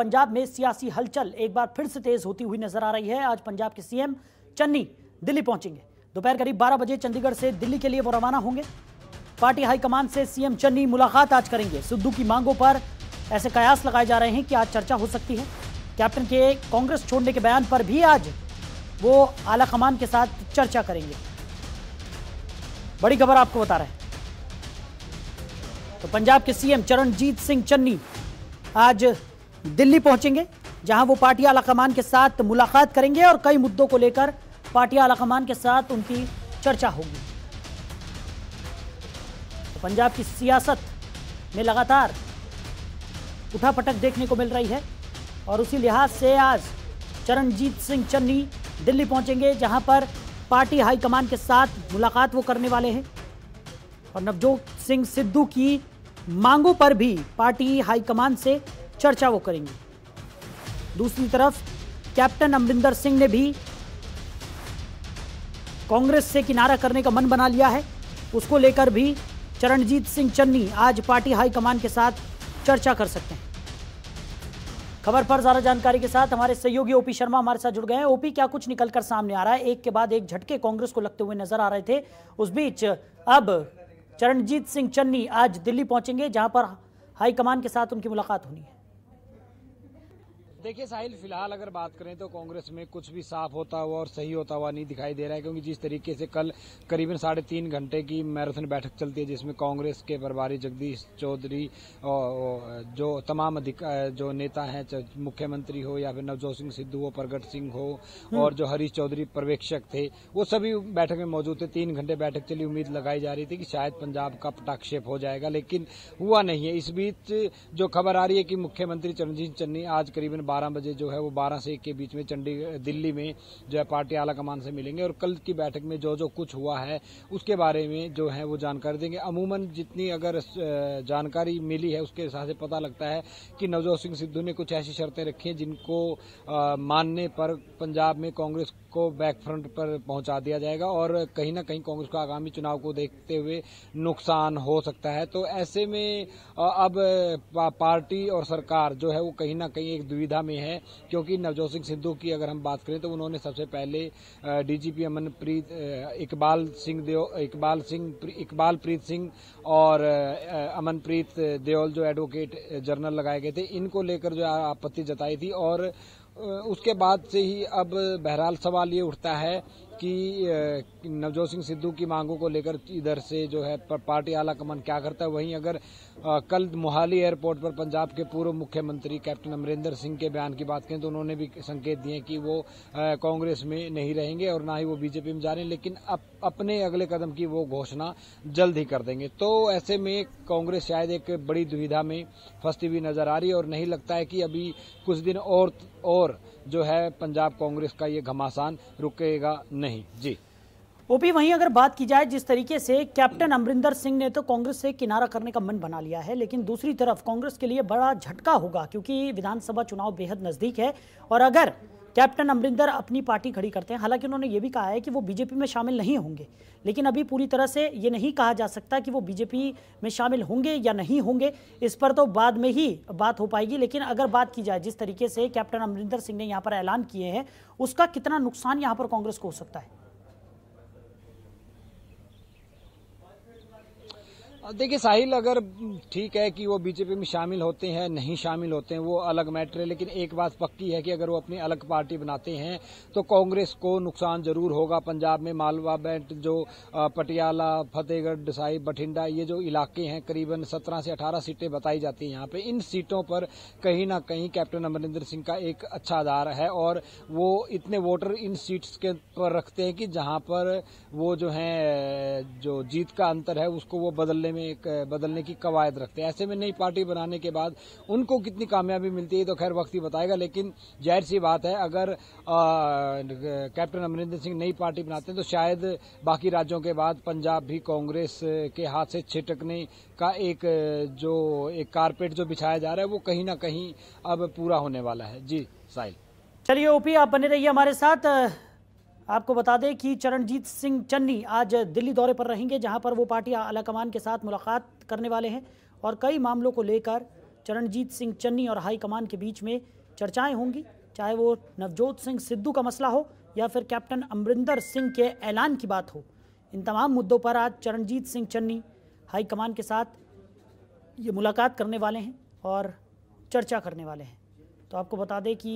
पंजाब में सियासी हलचल एक बार फिर से तेज होती हुई नजर आ रही है आज पंजाब के सीएम चन्नी दिल्ली पहुंचेंगे दोपहर करीब 12 बजे चंडीगढ़ से दिल्ली के लिए वो रवाना होंगे पार्टी हाईकमान से सीएम चन्नी मुलाकात आज करेंगे सिद्धू की मांगों पर ऐसे कयास लगाए जा रहे हैं कि आज चर्चा हो सकती है कैप्टन के कांग्रेस छोड़ने के बयान पर भी आज वो आला कमान के साथ चर्चा करेंगे बड़ी खबर आपको बता रहे हैं तो पंजाब के सीएम चरणजीत सिंह चन्नी आज दिल्ली पहुंचेंगे जहां वो आला कमान के साथ मुलाकात करेंगे और कई मुद्दों को लेकर आला कमान के साथ उनकी चर्चा होगी तो पंजाब की सियासत में लगातार उठापटक देखने को मिल रही है और उसी लिहाज से आज चरणजीत सिंह चन्नी दिल्ली पहुंचेंगे जहां पर पार्टी हाईकमान के साथ मुलाकात वो करने वाले हैं और नवजोत सिंह सिद्धू की मांगों पर भी पार्टी हाईकमान से चर्चा वो करेंगे दूसरी तरफ कैप्टन अमरिंदर सिंह ने भी कांग्रेस से किनारा करने का मन बना लिया है उसको लेकर भी चरणजीत सिंह चन्नी आज पार्टी हाईकमान के साथ चर्चा कर सकते हैं खबर पर ज्यादा जानकारी के साथ हमारे सहयोगी ओपी शर्मा हमारे साथ जुड़ गए हैं ओपी क्या कुछ निकलकर सामने आ रहा है एक के बाद एक झटके कांग्रेस को लगते हुए नजर आ रहे थे उस बीच अब चरणजीत सिंह चन्नी आज दिल्ली पहुंचेंगे जहां पर हाईकमान के साथ उनकी मुलाकात होनी है देखिए साहिल फिलहाल अगर बात करें तो कांग्रेस में कुछ भी साफ होता हुआ और सही होता हुआ नहीं दिखाई दे रहा है क्योंकि जिस तरीके से कल करीबन साढ़े तीन घंटे की मैराथन बैठक चलती है जिसमें कांग्रेस के प्रभारी जगदीश चौधरी जो तमाम जो नेता हैं मुख्यमंत्री हो या फिर नवजोत सिंह सिद्धू हो प्रगट सिंह हो हम्म। और जो हरीश चौधरी पर्यवेक्षक थे वो सभी बैठक में मौजूद थे तीन घंटे बैठक चली उम्मीद लगाई जा रही थी कि शायद पंजाब का पटाक्षेप हो जाएगा लेकिन हुआ नहीं है इस बीच जो खबर आ रही है कि मुख्यमंत्री चरणजीत चन्नी आज करीबन 12 बजे जो है वो 12 से 1 के बीच में चंडी दिल्ली में जो है पार्टी कमान से मिलेंगे और कल की बैठक में जो जो कुछ हुआ है उसके बारे में जो है वो जानकारी देंगे अमूमन जितनी अगर जानकारी मिली है उसके हिसाब से पता लगता है कि नवजोत सिंह सिद्धू ने कुछ ऐसी शर्तें रखी हैं जिनको मानने पर पंजाब में कांग्रेस को बैक फ्रंट पर पहुंचा दिया जाएगा और कहीं ना कहीं कांग्रेस को आगामी चुनाव को देखते हुए नुकसान हो सकता है तो ऐसे में अब पार्टी और सरकार जो है वो कहीं ना कहीं एक दुविधा सुविधा में है क्योंकि नवजोत सिंह सिद्धू की अगर हम बात करें तो उन्होंने सबसे पहले डीजीपी अमनप्रीत इकबाल सिंह देव इकबाल सिंह इकबाल प्रीत सिंह और अमनप्रीत देओल जो एडवोकेट जनरल लगाए गए थे इनको लेकर जो आपत्ति जताई थी और उसके बाद से ही अब बहरहाल सवाल ये उठता है कि नवजोत सिंह सिद्धू की मांगों को लेकर इधर से जो है पार्टी आला कमान क्या करता है वहीं अगर कल मोहाली एयरपोर्ट पर पंजाब के पूर्व मुख्यमंत्री कैप्टन अमरिंदर सिंह के बयान की बात करें तो उन्होंने भी संकेत दिए कि वो कांग्रेस में नहीं रहेंगे और ना ही वो बीजेपी में जा रहे हैं लेकिन अप, अपने अगले कदम की वो घोषणा जल्द ही कर देंगे तो ऐसे में कांग्रेस शायद एक बड़ी दुविधा में फंसती हुई नजर आ रही है और नहीं लगता है कि अभी कुछ दिन और और जो है पंजाब कांग्रेस का ये घमासान रुकेगा नहीं जी ओपी वहीं अगर बात की जाए जिस तरीके से कैप्टन अमरिंदर सिंह ने तो कांग्रेस से किनारा करने का मन बना लिया है लेकिन दूसरी तरफ कांग्रेस के लिए बड़ा झटका होगा क्योंकि विधानसभा चुनाव बेहद नज़दीक है और अगर कैप्टन अमरिंदर अपनी पार्टी खड़ी करते हैं हालांकि उन्होंने ये भी कहा है कि वो बीजेपी में शामिल नहीं होंगे लेकिन अभी पूरी तरह से ये नहीं कहा जा सकता कि वो बीजेपी में शामिल होंगे या नहीं होंगे इस पर तो बाद में ही बात हो पाएगी लेकिन अगर बात की जाए जिस तरीके से कैप्टन अमरिंदर सिंह ने यहाँ पर ऐलान किए हैं उसका कितना नुकसान यहाँ पर कांग्रेस को हो सकता है देखिए साहिल अगर ठीक है कि वो बीजेपी में शामिल होते हैं नहीं शामिल होते हैं वो अलग मैटर है लेकिन एक बात पक्की है कि अगर वो अपनी अलग पार्टी बनाते हैं तो कांग्रेस को नुकसान जरूर होगा पंजाब में मालवा बैंट जो पटियाला फतेहगढ़ साहिब बठिंडा ये जो इलाके हैं करीबन सत्रह से अठारह सीटें बताई जाती हैं यहाँ पर इन सीटों पर कहीं ना कहीं कैप्टन अमरिंदर सिंह का एक अच्छा आधार है और वो इतने वोटर इन सीट्स के पर रखते हैं कि जहाँ पर वो जो है जो जीत का अंतर है उसको वो बदलने में में एक बदलने की कवायद रखते हैं ऐसे में नई पार्टी बनाने के बाद उनको कितनी कामयाबी मिलती है तो खैर वक्त ही बताएगा लेकिन जाहिर सी बात है अगर कैप्टन अमरिंदर सिंह नई पार्टी बनाते हैं तो शायद बाकी राज्यों के बाद पंजाब भी कांग्रेस के हाथ से छिटकने का एक जो एक कारपेट जो बिछाया जा रहा है वो कहीं ना कहीं अब पूरा होने वाला है जी साहिल चलिए ओपी आप बने रहिए हमारे साथ आपको बता दें कि चरणजीत सिंह चन्नी आज दिल्ली दौरे पर रहेंगे जहां पर वो पार्टी आलाकमान के साथ मुलाकात करने वाले हैं और कई मामलों को लेकर चरणजीत सिंह चन्नी और हाईकमान के बीच में चर्चाएं होंगी चाहे वो नवजोत सिंह सिद्धू का मसला हो या फिर कैप्टन अमरिंदर सिंह के ऐलान की बात हो इन तमाम मुद्दों पर आज चरणजीत सिंह चन्नी हाईकमान के साथ ये मुलाकात करने वाले हैं और चर्चा करने वाले हैं तो आपको बता दें कि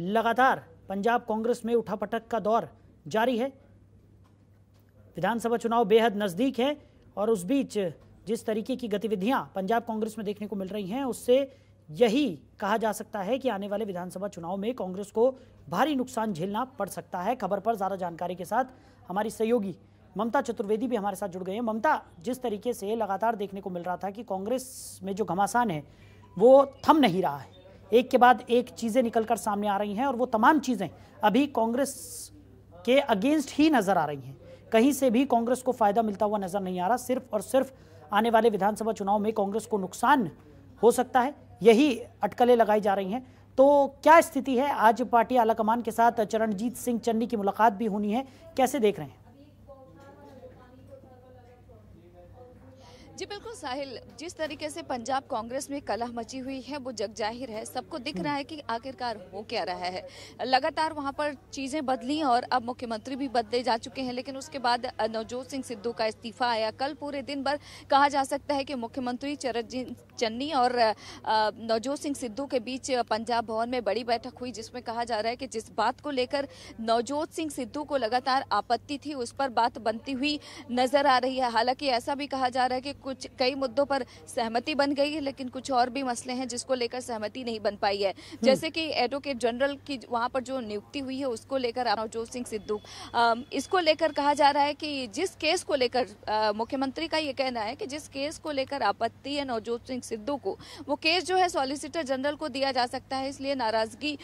लगातार पंजाब कांग्रेस में उठापटक का दौर जारी है विधानसभा चुनाव बेहद नज़दीक है और उस बीच जिस तरीके की गतिविधियां पंजाब कांग्रेस में देखने को मिल रही हैं उससे यही कहा जा सकता है कि आने वाले विधानसभा चुनाव में कांग्रेस को भारी नुकसान झेलना पड़ सकता है खबर पर ज़्यादा जानकारी के साथ हमारी सहयोगी ममता चतुर्वेदी भी हमारे साथ जुड़ गए हैं ममता जिस तरीके से लगातार देखने को मिल रहा था कि कांग्रेस में जो घमासान है वो थम नहीं रहा है एक के बाद एक चीज़ें निकल कर सामने आ रही हैं और वो तमाम चीज़ें अभी कांग्रेस के अगेंस्ट ही नज़र आ रही हैं कहीं से भी कांग्रेस को फ़ायदा मिलता हुआ नज़र नहीं आ रहा सिर्फ और सिर्फ आने वाले विधानसभा चुनाव में कांग्रेस को नुकसान हो सकता है यही अटकलें लगाई जा रही हैं तो क्या स्थिति है आज पार्टी आलाकमान के साथ चरणजीत सिंह चन्नी की मुलाकात भी होनी है कैसे देख रहे हैं जी बिल्कुल साहिल जिस तरीके से पंजाब कांग्रेस में कलह मची हुई है वो जग जाहिर है सबको दिख रहा है कि आखिरकार हो क्या रहा है लगातार वहां पर चीज़ें बदली और अब मुख्यमंत्री भी बदले जा चुके हैं लेकिन उसके बाद नवजोत सिंह सिद्धू का इस्तीफा आया कल पूरे दिन भर कहा जा सकता है कि मुख्यमंत्री चरत चन्नी और नवजोत सिंह सिद्धू के बीच पंजाब भवन में बड़ी बैठक हुई जिसमें कहा जा रहा है कि जिस बात को लेकर नवजोत सिंह सिद्धू को लगातार आपत्ति थी उस पर बात बनती हुई नजर आ रही है हालांकि ऐसा भी कहा जा रहा है कि कुछ कई मुद्दों पर सहमति बन गई है लेकिन कुछ और भी मसले हैं जिसको लेकर सहमति नहीं बन पाई है हम्म। जैसे कि एडवोकेट जनरल की वहाँ पर जो नियुक्ति हुई है उसको लेकर नवजोत सिंह सिद्धू इसको लेकर कहा जा रहा है कि जिस केस को लेकर मुख्यमंत्री का ये कहना है कि जिस केस को लेकर आपत्ति है नवजोत सिंह सिद्धू को वो केस जो है सॉलिसिटर जनरल को दिया जा सकता है इसलिए नाराजगी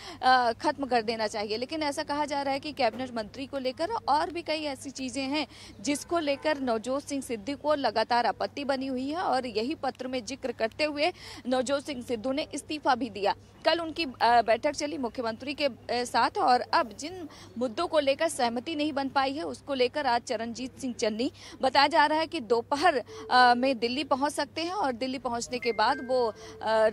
खत्म कर देना चाहिए लेकिन ऐसा कहा जा रहा है कि कैबिनेट मंत्री को लेकर और भी कई ऐसी चीजें हैं जिसको लेकर नवजोत सिंह सिद्धू को लगातार आपत्ति बन बनी हुई है और यही पत्र में जिक्र करते हुए नवजोत सिंह सिद्धू ने इस्तीफा भी दिया कल उनकी बैठक चली मुख्यमंत्री के साथ और अब जिन मुद्दों को लेकर सहमति नहीं बन पाई है उसको लेकर आज चरणजीत सिंह चन्नी बताया जा रहा है कि दोपहर में दिल्ली पहुंच सकते हैं और दिल्ली पहुंचने के बाद वो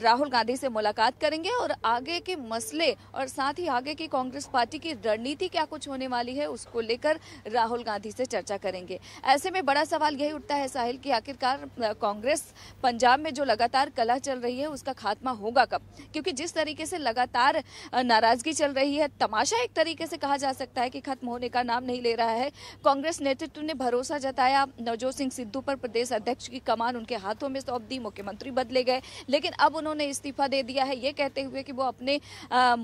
राहुल गांधी से मुलाकात करेंगे और आगे के मसले और साथ ही आगे की कांग्रेस पार्टी की रणनीति क्या कुछ होने वाली है उसको लेकर राहुल गांधी से चर्चा करेंगे ऐसे में बड़ा सवाल यही उठता है साहिल की आखिरकार कांग्रेस पंजाब में जो लगातार कला चल रही है उसका खात्मा होगा कब क्योंकि जिस तरीके से लगातार नाराजगी चल रही है तमाशा एक तरीके से कहा जा सकता है कि खत्म होने का नाम नहीं ले रहा है कांग्रेस नेतृत्व ने भरोसा जताया नवजोत सिंह सिद्धू पर प्रदेश अध्यक्ष की कमान उनके हाथों में सौंप दी मुख्यमंत्री बदले गए लेकिन अब उन्होंने इस्तीफा दे दिया है ये कहते हुए कि वो अपने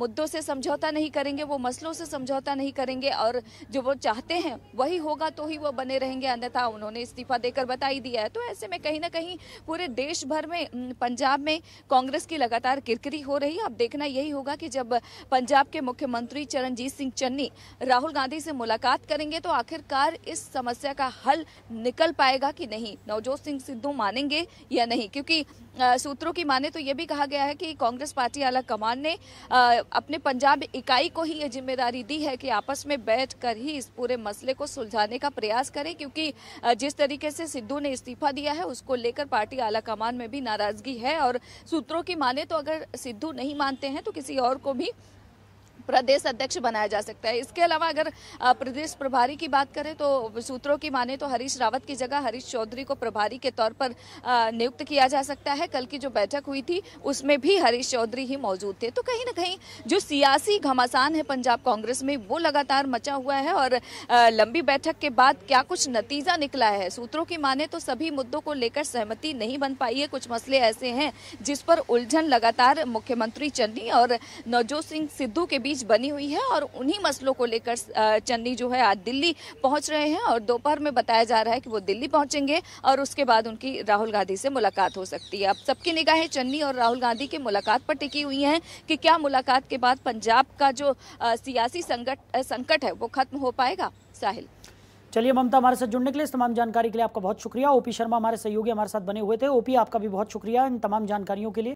मुद्दों से समझौता नहीं करेंगे वो मसलों से समझौता नहीं करेंगे और जो वो चाहते हैं वही होगा तो ही वो बने रहेंगे अन्यथा उन्होंने इस्तीफा देकर बताई दिया है तो ऐसे में कहीं ना कहीं पूरे देश भर में पंजाब में कांग्रेस की लगातार किरकिरी हो रही है अब देखना यही होगा कि जब पंजाब के मुख्यमंत्री चरणजीत सिंह चन्नी राहुल गांधी से मुलाकात करेंगे तो आखिरकार इस समस्या का हल निकल पाएगा कि नहीं नवजोत सिंह सिद्धू मानेंगे या नहीं क्योंकि सूत्रों की माने तो ये भी कहा गया है कि कांग्रेस पार्टी आला कमान ने अपने पंजाब इकाई को ही ये जिम्मेदारी दी है कि आपस में बैठ कर ही इस पूरे मसले को सुलझाने का प्रयास करें क्योंकि जिस तरीके से सिद्धू ने इस्तीफा दिया है उसको लेकर पार्टी आला कमान में भी नाराजगी है और सूत्रों की माने तो अगर सिद्धू नहीं मानते हैं तो किसी और को भी प्रदेश अध्यक्ष बनाया जा सकता है इसके अलावा अगर प्रदेश प्रभारी की बात करें तो सूत्रों की माने तो हरीश रावत की जगह हरीश चौधरी को प्रभारी के तौर पर नियुक्त किया जा सकता है कल की जो बैठक हुई थी उसमें भी हरीश चौधरी ही मौजूद थे तो कहीं ना कहीं जो सियासी घमासान है पंजाब कांग्रेस में वो लगातार मचा हुआ है और लंबी बैठक के बाद क्या कुछ नतीजा निकला है सूत्रों की माने तो सभी मुद्दों को लेकर सहमति नहीं बन पाई है कुछ मसले ऐसे हैं जिस पर उलझन लगातार मुख्यमंत्री चन्नी और नवजोत सिंह सिद्धू के बीच बीच बनी हुई है और उन्हीं मसलों को लेकर चन्नी जो है आज दिल्ली पहुंच रहे हैं और दोपहर में बताया जा रहा है कि वो दिल्ली पहुंचेंगे और उसके बाद उनकी राहुल गांधी से मुलाकात हो सकती है अब सबकी निगाहें चन्नी और राहुल गांधी की मुलाकात पर टिकी हुई हैं कि क्या मुलाकात के बाद पंजाब का जो सियासी संकट संकट है वो खत्म हो पाएगा साहिल चलिए ममता हमारे साथ जुड़ने के लिए इस तमाम जानकारी के लिए आपका बहुत शुक्रिया ओपी शर्मा हमारे सहयोगी हमारे साथ बने हुए थे ओपी आपका भी बहुत शुक्रिया इन तमाम जानकारियों के लिए